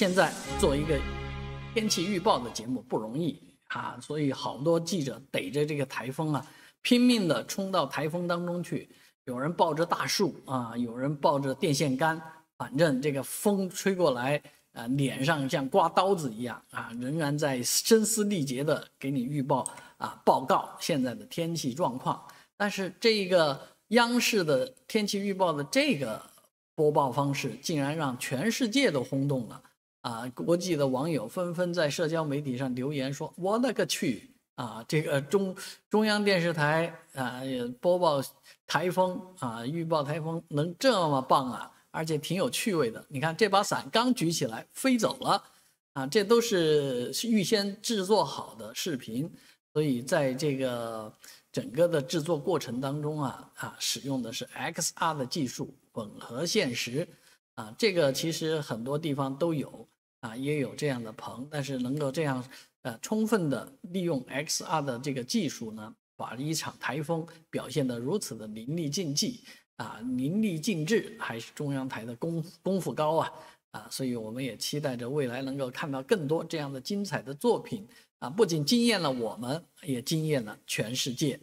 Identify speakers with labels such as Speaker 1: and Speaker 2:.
Speaker 1: 现在做一个天气预报的节目不容易啊，所以好多记者逮着这个台风啊，拼命的冲到台风当中去。有人抱着大树啊，有人抱着电线杆，反正这个风吹过来啊，脸上像刮刀子一样啊，仍然在声嘶力竭的给你预报啊，报告现在的天气状况。但是这个央视的天气预报的这个播报方式，竟然让全世界都轰动了。啊！国际的网友纷纷在社交媒体上留言说：“我勒个去啊！这个中中央电视台啊，播报台风啊，预报台风能这么棒啊，而且挺有趣味的。你看这把伞刚举起来飞走了啊，这都是预先制作好的视频。所以在这个整个的制作过程当中啊啊，使用的是 XR 的技术，混合现实啊，这个其实很多地方都有。”啊，也有这样的棚，但是能够这样，呃，充分的利用 XR 的这个技术呢，把一场台风表现的如此的淋漓尽致，啊，淋漓尽致，还是中央台的功功夫高啊，啊，所以我们也期待着未来能够看到更多这样的精彩的作品，啊，不仅惊艳了我们，也惊艳了全世界。